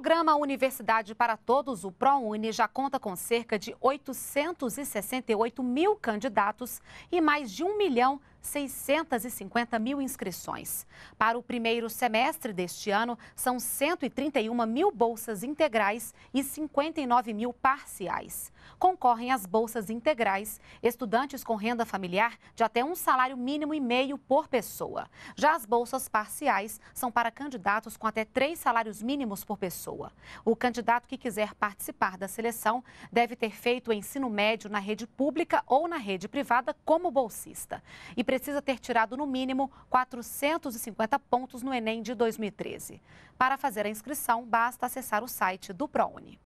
programa Universidade para Todos, o ProUni, já conta com cerca de 868 mil candidatos e mais de 1 milhão 650 mil inscrições. Para o primeiro semestre deste ano, são 131 mil bolsas integrais e 59 mil parciais. Concorrem às bolsas integrais estudantes com renda familiar de até um salário mínimo e meio por pessoa. Já as bolsas parciais são para candidatos com até três salários mínimos por pessoa. O candidato que quiser participar da seleção deve ter feito o ensino médio na rede pública ou na rede privada como bolsista. E precisa ter tirado no mínimo 450 pontos no Enem de 2013. Para fazer a inscrição, basta acessar o site do ProUni.